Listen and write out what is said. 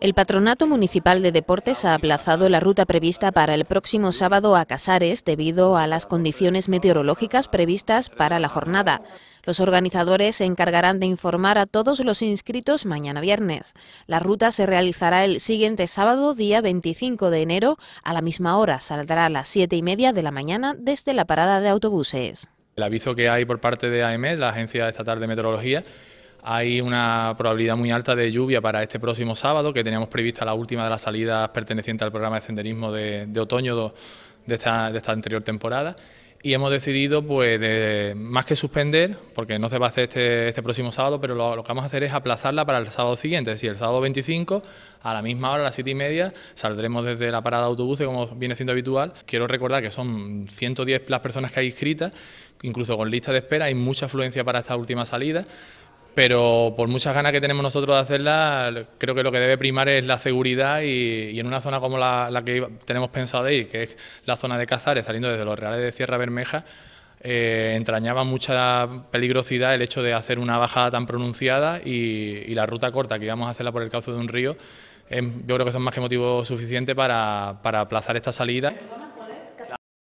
El Patronato Municipal de Deportes ha aplazado la ruta prevista para el próximo sábado a Casares debido a las condiciones meteorológicas previstas para la jornada. Los organizadores se encargarán de informar a todos los inscritos mañana viernes. La ruta se realizará el siguiente sábado, día 25 de enero, a la misma hora. Saldrá a las 7 y media de la mañana desde la parada de autobuses. El aviso que hay por parte de AEMED, la Agencia Estatal de Meteorología, hay una probabilidad muy alta de lluvia para este próximo sábado, que teníamos prevista la última de las salidas pertenecientes al programa de senderismo de, otoño de esta, anterior temporada y hemos decidido, pues, más que suspender, porque no se va a hacer este, este próximo sábado, pero lo, que vamos a hacer es aplazarla para el sábado siguiente, es decir, el sábado 25, a la misma hora, a las 7 y media, saldremos desde la parada de autobuses, como viene siendo habitual. Quiero recordar que son 110 las personas que hay inscritas, incluso con lista de espera, hay mucha afluencia para esta última salida pero por muchas ganas que tenemos nosotros de hacerla, creo que lo que debe primar es la seguridad y, en una zona como la, que tenemos pensado de ir, que es la zona de Cazares, saliendo desde los Reales de Sierra Bermeja, eh, entrañaba mucha peligrosidad el hecho de hacer una bajada tan pronunciada y, la ruta corta que íbamos a hacerla por el cauce de un río, yo creo que son más que motivo suficiente para aplazar esta salida.